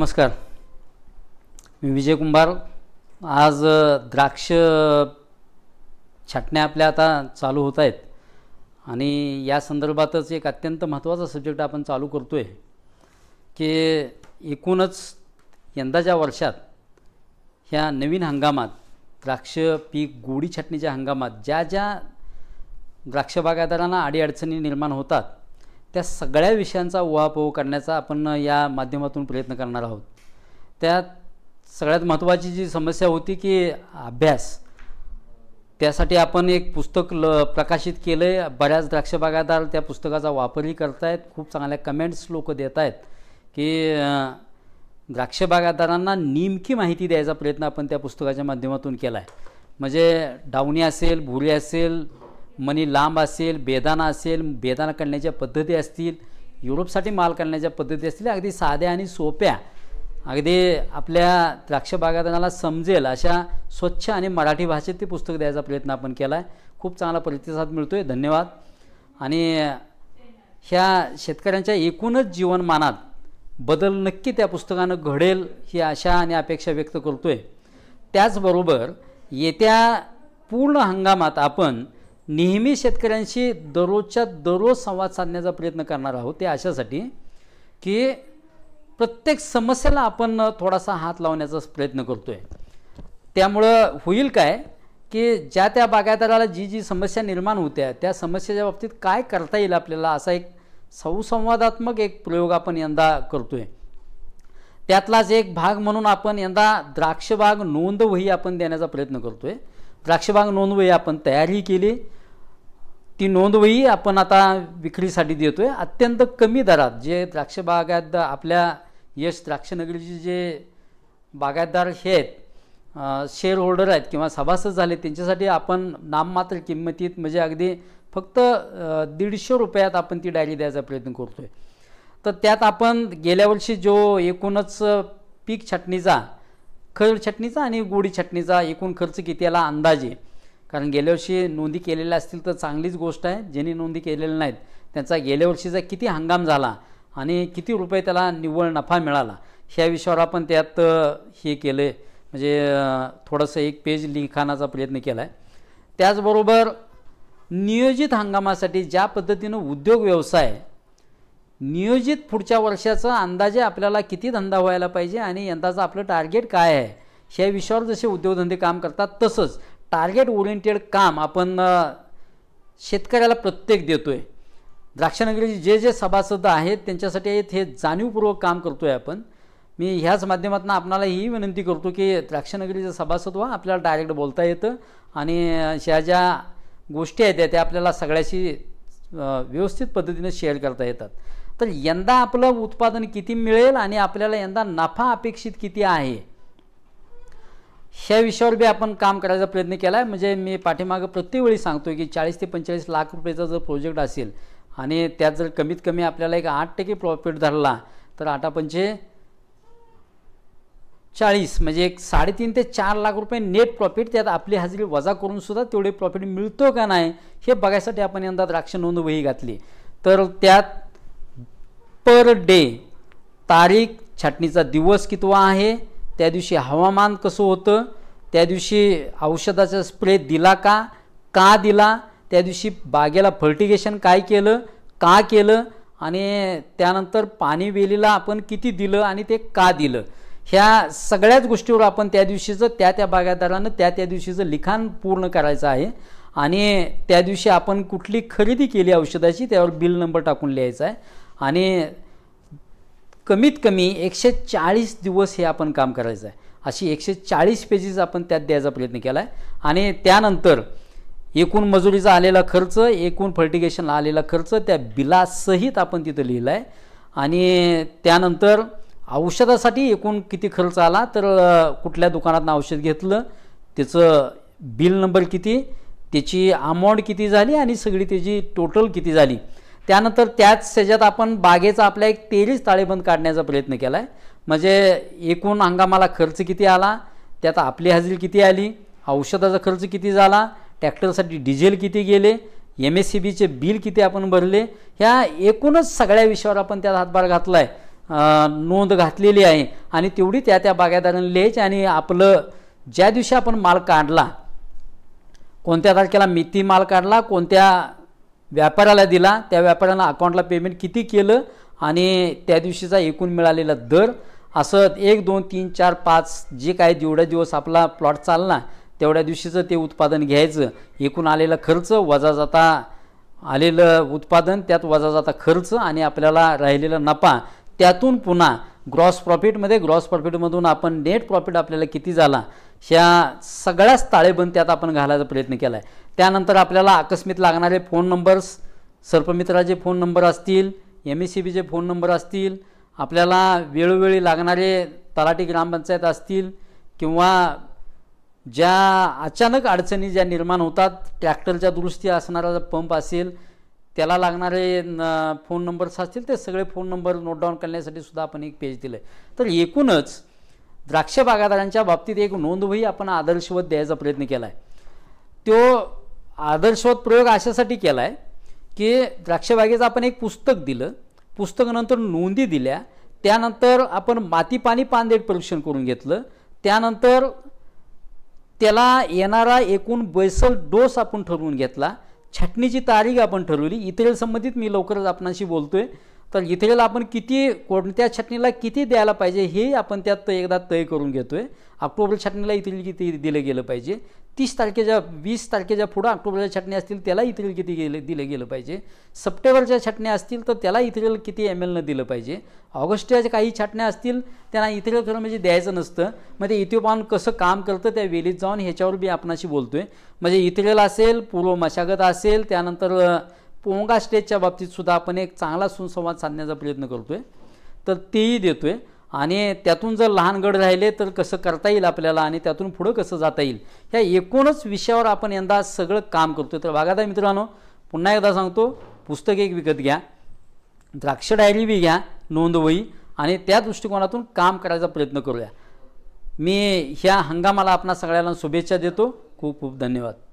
नमस्कार मी विजय कुंभार आज द्राक्ष छाटण्या आपल्या आता चालू होत आहेत आणि या संदर्भातच एक अत्यंत महत्त्वाचा सब्जेक्ट आपण चालू करतो आहे की एकूणच यंदाच्या वर्षात ह्या नवीन हंगामात द्राक्ष पीक गोडी छाटणीच्या हंगामात ज्या ज्या द्राक्ष बागायदारांना अडीअडचणी निर्माण होतात त्या सगळ्या विषयांचा उहापोह करण्याचा आपण या माध्यमातून प्रयत्न करणार आहोत त्यात सगळ्यात महत्त्वाची जी समस्या होती की अभ्यास त्यासाठी आपण एक पुस्तक ल प्रकाशित केलं आहे बऱ्याच द्राक्षबागादार त्या पुस्तकाचा वापरही आहेत खूप चांगल्या कमेंट्स लोक देत आहेत की द्राक्षबागादारांना नेमकी माहिती द्यायचा प्रयत्न आपण त्या पुस्तकाच्या माध्यमातून केला आहे म्हणजे डावणी असेल भुरी असेल मनी लांब असेल बेदाना असेल बेदाना काढण्याच्या पद्धती असतील युरोपसाठी माल काढण्याच्या पद्धती असतील अगदी साध्या आणि सोप्या अगदी आपल्या द्राक्ष समजेल अशा स्वच्छ आणि मराठी भाषेत ते पुस्तक द्यायचा प्रयत्न आपण केला आहे खूप चांगला प्रतिसाद मिळतो आहे धन्यवाद आणि ह्या शेतकऱ्यांच्या एकूणच जीवनमानात बदल नक्की त्या पुस्तकानं घडेल ही आशा आणि अपेक्षा व्यक्त करतो आहे त्याचबरोबर येत्या पूर्ण हंगामात आपण नेहमी शेतकऱ्यांशी दररोजच्या दररोज संवाद साधण्याचा प्रयत्न करणार आहोत ते अशासाठी की प्रत्येक समस्येला आपण थोडासा हात लावण्याचा प्रयत्न करतो आहे त्यामुळं होईल काय की ज्या त्या बागायतदाराला जी जी समस्या निर्माण होत्या त्या समस्येच्या बाबतीत काय करता येईल आपल्याला असा एक सौसंवादात्मक एक प्रयोग आपण यंदा करतो आहे त्यातलाच एक भाग म्हणून आपण यंदा द्राक्षबाग नोंदवही आपण देण्याचा प्रयत्न करतो आहे द्राक्षबाग नोंदवही आपण तयारी केली ती नोंदवही आपण आता विक्रीसाठी देतो आहे अत्यंत कमी दरात जे द्राक्ष बागायत आपल्या यश द्राक्षनगरीचे जे बागायतदार हे आहेत शेअर होल्डर आहेत किंवा सभासद झाले त्यांच्यासाठी आपण नाममात्र किंमतीत म्हणजे अगदी फक्त दीडशे रुपयात आपण ती डायरी द्यायचा प्रयत्न करतो आहे तर त्यात आपण गेल्या वर्षी जो एकूणच पीक छटणीचा खर छटणीचा आणि गोडी छटणीचा एकूण खर्च किती याला अंदाजे कारण गेल्या वर्षी नोंदी केलेल्या असतील तर चांगलीच गोष्ट आहे ज्यांनी नोंदी केलेल्या नाहीत त्यांचा गेल्या वर्षीचा किती हंगाम झाला आणि किती रुपये त्याला निव्वळ नफा मिळाला ह्या विषयावर आपण त्यात हे केलं आहे म्हणजे थोडंसं एक पेज लिखाणाचा प्रयत्न केला आहे त्याचबरोबर नियोजित हंगामासाठी ज्या पद्धतीनं उद्योग व्यवसाय नियोजित पुढच्या वर्षाचा अंदाजे आपल्याला किती धंदा व्हायला पाहिजे आणि यंदाचं आपलं टार्गेट काय आहे ह्या विषयावर जसे उद्योगधंदे काम करतात तसंच टार्गेट ओरिएंटेड काम आपण शेतकऱ्याला प्रत्येक देतो आहे द्राक्षनगरीचे जे जे सभासद आहेत त्यांच्यासाठी हे जाणीवपूर्वक काम करतो आहे आपण मी ह्याच माध्यमातून आपणाला ही विनंती करतो की द्राक्षनगरीचं सभासद व्हा आपल्याला डायरेक्ट बोलता येतं आणि ह्या ज्या गोष्टी आहेत त्या आपल्याला सगळ्याशी व्यवस्थित पद्धतीने शेअर करता येतात तर यंदा आपलं उत्पादन किती मिळेल आणि आपल्याला यंदा नफा अपेक्षित किती आहे ह्या विषयावर बी आपण काम करायचा प्रयत्न केला आहे म्हणजे मी पाठीमागं प्रत्येक वेळी सांगतो की चाळीस ते पंचेचाळीस लाख रुपयेचा जर प्रोजेक्ट असेल आणि त्यात जर कमीत कमी आपल्याला एक आठ टक्के प्रॉफिट धरला तर आता पंचे चाळीस म्हणजे एक साडेतीन ते चार लाख रुपये नेट प्रॉफिट त्यात आपली हजेरी वजा करूनसुद्धा तेवढे प्रॉफिट मिळतो का नाही हे बघायसाठी आपण यंदा द्राक्ष नोंद वही घातली तर त्यात पर डे तारीख छाटणीचा दिवस कितवा आहे त्या दिवशी हवामान कसं होतं त्या दिवशी औषधाचा स्प्रे दिला का का दिला त्या दिवशी बागेला फर्टिगेशन काय केलं का केलं आणि त्यानंतर पाणी वेलीला आपण किती दिलं आणि ते का दिलं ह्या सगळ्याच गोष्टीवर आपण त्या दिवशीचं त्या त्या बागायतदारानं त्या त्या दिवशीचं लिखाण पूर्ण करायचं आहे आणि त्या दिवशी आपण कुठली खरेदी केली औषधाची त्यावर बिल नंबर टाकून लिहायचा आहे आणि कमीत कमी एकशे चाळीस दिवस हे आपण काम करायचं आहे अशी एकशे चाळीस पेजेस आपण त्यात द्यायचा प्रयत्न केला आहे आणि त्यानंतर एकूण मजुरीचा आलेला खर्च एकूण फर्टिगेशनला आलेला खर्च त्या बिलासहित आपण तिथं लिहिलं आहे आणि त्यानंतर औषधासाठी एकूण किती खर्च आला तर कुठल्या दुकानातनं औषध घेतलं त्याचं बिल नंबर किती त्याची अमाऊंट किती झाली आणि सगळी त्याची टोटल किती झाली त्यानंतर त्याच ह्याच्यात आपण बागेचा आपल्या एक तेरीच ताळेबंद काढण्याचा प्रयत्न केला आहे म्हणजे एकूण हंगामाला खर्च किती आला त्यात आपली हजेरी किती आली औषधाचा खर्च किती झाला ट्रॅक्टरसाठी डिझेल किती गेले एम एस सी बीचे बिल किती आपण भरले ह्या एकूणच सगळ्या विषयावर आपण त्यात हातभार घातला आहे नोंद घातलेली आहे आणि तेवढी त्या त्या बागायदारांनी लिहायची आणि आपलं ज्या दिवशी आपण माल काढला कोणत्या तारखेला मिती माल काढला कोणत्या व्यापाऱ्याला दिला त्या व्यापाऱ्यानं अकाउंटला पेमेंट किती केलं आणि त्या दिवशीचा एकूण मिळालेला दर असं एक दोन तीन चार पाच जे काय जेवढ्या दिवस आपला प्लॉट चालला तेवढ्या दिवशीचं ते उत्पादन घ्यायचं एकूण आलेला खर्च वजा जाता आलेलं उत्पादन त्यात वजा जाता खर्च आणि आपल्याला राहिलेला नफा त्यातून पुन्हा ग्रॉस प्रॉफिटमध्ये ग्रॉस प्रॉफिटमधून आपण नेट प्रॉफिट आपल्याला किती झाला ह्या सगळ्याच ताळेबंद त्यात आपण घालायचा प्रयत्न केला आहे त्यानंतर आपल्याला आकस्मित लागणारे फोन नंबर्स सर्पमित्राचे फोन नंबर असतील एम एस सी बीचे फोन नंबर असतील आपल्याला वेळोवेळी लागणारे तलाठी ग्रामपंचायत असतील किंवा ज्या अचानक अडचणी ज्या निर्माण होतात ट्रॅक्टरच्या दुरुस्ती असणारा पंप असेल त्याला लागणारे न फोन नंबर्स असतील ते सगळे फोन नंबर नोट डाऊन करण्यासाठी सुद्धा आपण एक पेज दिलं आहे तर एकूणच द्राक्ष बागादारांच्या बाबतीत एक नोंदवही आपण आदर्शवत द्यायचा प्रयत्न केला आहे तो आदर्शवत प्रयोग अशासाठी केला आहे की द्राक्षबागेचं आपण एक पुस्तक दिलं पुस्तकानंतर नोंदी दिल्या त्यानंतर आपण माती पाणी पानदेट परीक्षण करून घेतलं त्यानंतर त्याला येणारा एकूण बैसल डोस आपण ठरवून घेतला छटणीची तारीख आपण ठरवली इतर संबंधित मी लवकरच आपणाशी बोलतो आहे तर इथेला आपण किती कोणत्या छटणीला किती द्यायला पाहिजे हे आपण त्यात एकदा तय करून घेतो आहे ऑक्टोबर छटणीला इथेल किती दिलं गेलं पाहिजे तीस तारखेच्या वीस तारखेच्या पुढं ऑक्टोबरच्या छटणी असतील त्याला इथेल किती गेले दिलं गेलं पाहिजे सप्टेंबरच्या छटण्या असतील तर त्याला इथेल किती एम एलनं दिलं पाहिजे ऑगस्टच्या काही छटण्या असतील त्यांना इथेल खरं म्हणजे द्यायचं नसतं म्हणजे पाहून कसं काम करतं त्या वेलीत जाऊन ह्याच्यावर मी आपणाशी बोलतो आहे म्हणजे इथेल असेल पूर्व मशागत असेल त्यानंतर पोंगा स्टेजच्या बाबतीत सुद्धा आपण एक चांगला सुसंवाद साधण्याचा प्रयत्न करतो आहे तर तेही देतो आहे आणि त्यातून जर लहान गड राहिले तर कसं करता येईल आपल्याला आणि त्यातून पुढं कसं जाता येईल ह्या एकूणच विषयावर आपण यंदा सगळं काम करतो तर बागादा मित्रांनो पुन्हा एकदा सांगतो पुस्तक एक विकत घ्या द्राक्ष डायरी बी घ्या नोंदवई आणि त्या दृष्टिकोनातून काम करायचा प्रयत्न करूया मी ह्या हंगामाला आपणा सगळ्यांना शुभेच्छा देतो खूप खूप धन्यवाद